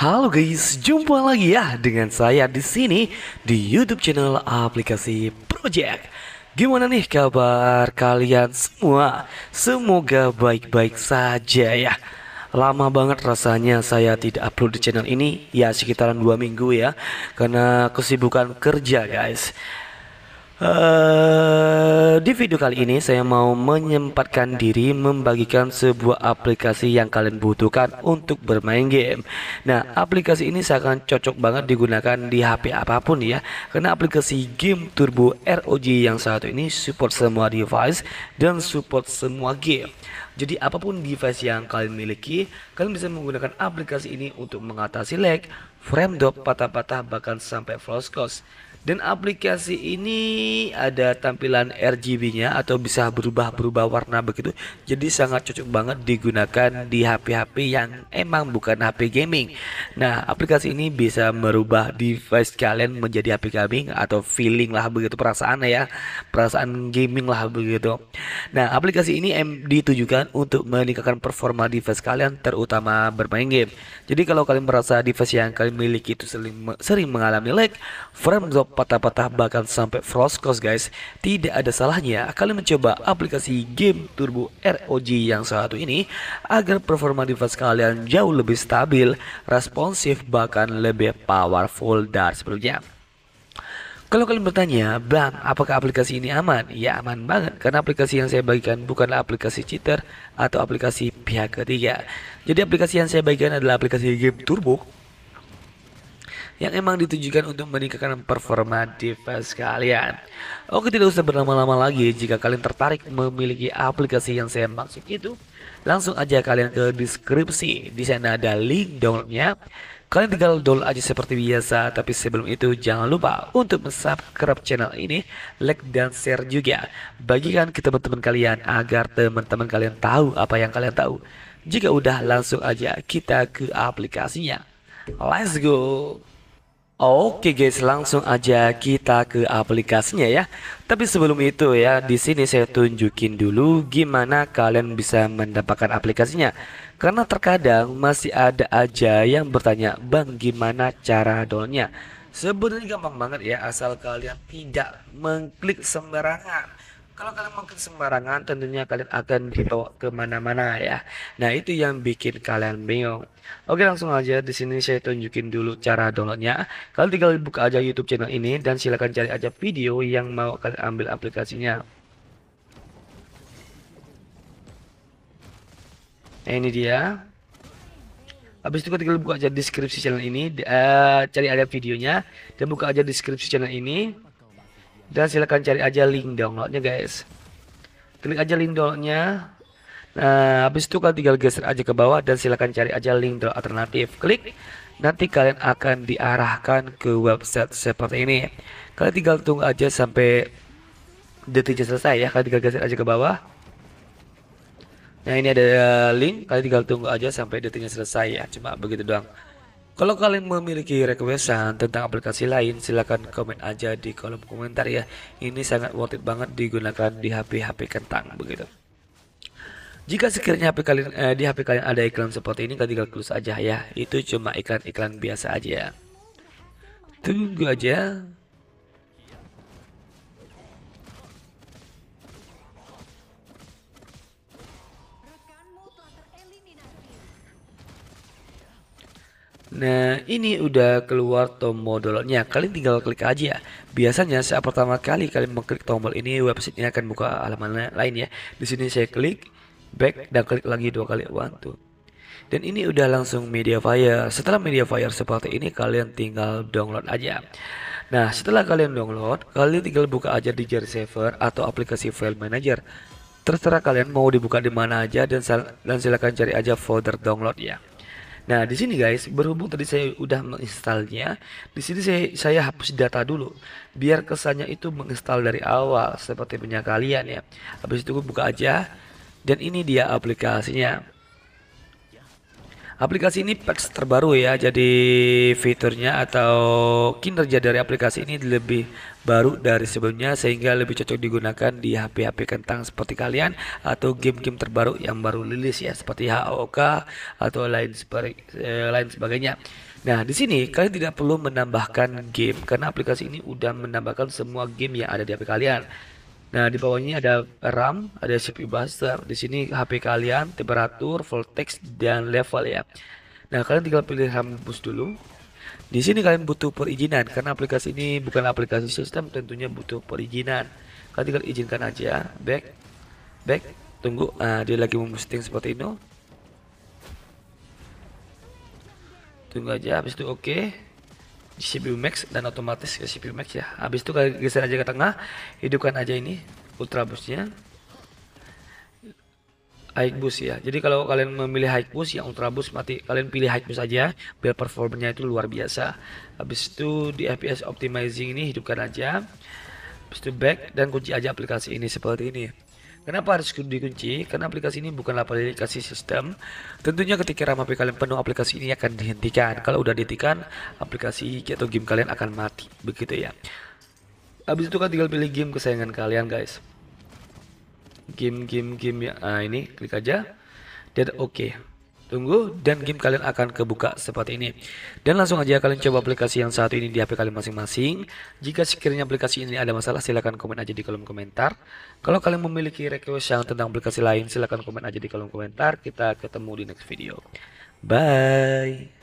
Halo guys, jumpa lagi ya dengan saya di sini di YouTube channel aplikasi Project. Gimana nih kabar kalian semua? Semoga baik-baik saja ya. Lama banget rasanya saya tidak upload di channel ini ya sekitaran dua minggu ya karena kesibukan kerja guys. Uh, di video kali ini saya mau menyempatkan diri membagikan sebuah aplikasi yang kalian butuhkan untuk bermain game Nah aplikasi ini sangat cocok banget digunakan di HP apapun ya Karena aplikasi game turbo ROG yang satu ini support semua device dan support semua game jadi apapun device yang kalian miliki, kalian bisa menggunakan aplikasi ini untuk mengatasi lag, frame drop, patah-patah, bahkan sampai close. Dan aplikasi ini ada tampilan RGB-nya atau bisa berubah-berubah warna begitu. Jadi sangat cocok banget digunakan di HP-HP yang emang bukan HP gaming. Nah, aplikasi ini bisa merubah device kalian menjadi HP gaming atau feeling lah begitu perasaan ya. Perasaan gaming lah begitu. Nah, aplikasi ini ditujukan untuk meningkatkan performa device kalian terutama bermain game. Jadi kalau kalian merasa device yang kalian miliki itu sering, sering mengalami lag, frame drop patah-patah bahkan sampai frost cost guys, tidak ada salahnya kalian mencoba aplikasi game turbo ROG yang satu ini agar performa device kalian jauh lebih stabil, responsif bahkan lebih powerful dari sebelumnya. Kalau kalian bertanya, Bang, apakah aplikasi ini aman? Ya aman banget, karena aplikasi yang saya bagikan bukanlah aplikasi cheater atau aplikasi pihak ketiga. Jadi aplikasi yang saya bagikan adalah aplikasi game turbo yang emang ditujukan untuk meningkatkan performa device kalian. Oke tidak usah berlama-lama lagi jika kalian tertarik memiliki aplikasi yang saya maksud itu langsung aja kalian ke deskripsi di sana ada link downloadnya Kalian tinggal download aja seperti biasa, tapi sebelum itu jangan lupa untuk subscribe channel ini, like dan share juga. Bagikan ke teman-teman kalian agar teman-teman kalian tahu apa yang kalian tahu. Jika udah langsung aja kita ke aplikasinya. Let's go! Oke guys, langsung aja kita ke aplikasinya ya. Tapi sebelum itu ya, di sini saya tunjukin dulu gimana kalian bisa mendapatkan aplikasinya. Karena terkadang masih ada aja yang bertanya, "Bang, gimana cara downloadnya?" Sebenarnya gampang banget ya, asal kalian tidak mengklik sembarangan. Kalau kalian makan sembarangan, tentunya kalian akan dibawa kemana-mana ya. Nah, itu yang bikin kalian bingung. Oke, langsung aja di sini saya tunjukin dulu cara downloadnya. Kalian tinggal buka aja YouTube channel ini dan silahkan cari aja video yang mau kalian ambil aplikasinya. Nah, ini dia. Habis itu tinggal buka aja deskripsi channel ini, uh, cari ada videonya dan buka aja deskripsi channel ini dan silahkan cari aja link downloadnya guys klik aja link downloadnya nah habis itu kalian tinggal geser aja ke bawah dan silahkan cari aja link download alternatif klik nanti kalian akan diarahkan ke website seperti ini kalian tinggal tunggu aja sampai detiknya selesai ya kalian tinggal geser aja ke bawah nah ini ada eh, link kalian tinggal tunggu aja sampai detiknya selesai ya cuma begitu doang kalau kalian memiliki requestan tentang aplikasi lain, silahkan komen aja di kolom komentar ya. Ini sangat worth it banget digunakan di HP-HP kentang begitu. Jika sekiranya HP kalian eh, di HP kalian ada iklan seperti ini, kalian tinggal close aja ya. Itu cuma iklan-iklan biasa aja. Tunggu aja. Nah ini udah keluar tombol downloadnya Kalian tinggal klik aja ya. Biasanya saat pertama kali kalian mengklik tombol ini Websitenya akan buka halaman lain ya Di sini saya klik back dan klik lagi dua kali one dan ini udah langsung media fire setelah media fire seperti ini kalian tinggal download aja nah setelah kalian download kalian tinggal buka aja di jar server atau aplikasi file manager terserah kalian mau dibuka di mana aja dan dan silakan cari aja folder download ya Nah, di sini guys, berhubung tadi saya udah menginstalnya, di sini saya, saya hapus data dulu biar kesannya itu menginstal dari awal seperti punya kalian ya. Habis itu gue buka aja dan ini dia aplikasinya. Aplikasi ini patch terbaru ya, jadi fiturnya atau kinerja dari aplikasi ini lebih baru dari sebelumnya sehingga lebih cocok digunakan di HP-HP kentang seperti kalian atau game-game terbaru yang baru rilis ya seperti HOK atau lain eh, lain sebagainya. Nah, di sini kalian tidak perlu menambahkan game karena aplikasi ini udah menambahkan semua game yang ada di HP kalian. Nah, di bawahnya ada RAM, ada CPU buster. Di sini HP kalian, temperatur, voltage, dan level ya. Nah, kalian tinggal pilih RAM bus dulu. Di sini kalian butuh perizinan karena aplikasi ini bukan aplikasi sistem, tentunya butuh perizinan. Kalian tinggal izinkan aja. Back, back, tunggu. Nah, dia lagi memboosting seperti ini. Tunggu aja, habis itu oke. Okay. CPU max dan otomatis ke ya, CPU max ya habis itu kalian geser aja ke tengah hidupkan aja ini ultra Boost-nya. high boost ya jadi kalau kalian memilih high boost yang ultra boost mati kalian pilih high boost aja biar performanya itu luar biasa habis itu di FPS optimizing ini hidupkan aja habis itu back dan kunci aja aplikasi ini seperti ini Kenapa harus dikunci? Karena aplikasi ini bukanlah aplikasi sistem. Tentunya ketika RAM HP kalian penuh, aplikasi ini akan dihentikan. Ya. Kalau udah dihentikan, aplikasi atau game kalian akan mati. Begitu ya. Habis itu kan tinggal pilih game kesayangan kalian, guys. Game, game, game ya. Nah, ini klik aja. Dan oke. Okay. Tunggu dan game kalian akan kebuka seperti ini. Dan langsung aja kalian coba aplikasi yang satu ini di HP kalian masing-masing. Jika sekiranya aplikasi ini ada masalah silahkan komen aja di kolom komentar. Kalau kalian memiliki request yang tentang aplikasi lain silahkan komen aja di kolom komentar. Kita ketemu di next video. Bye.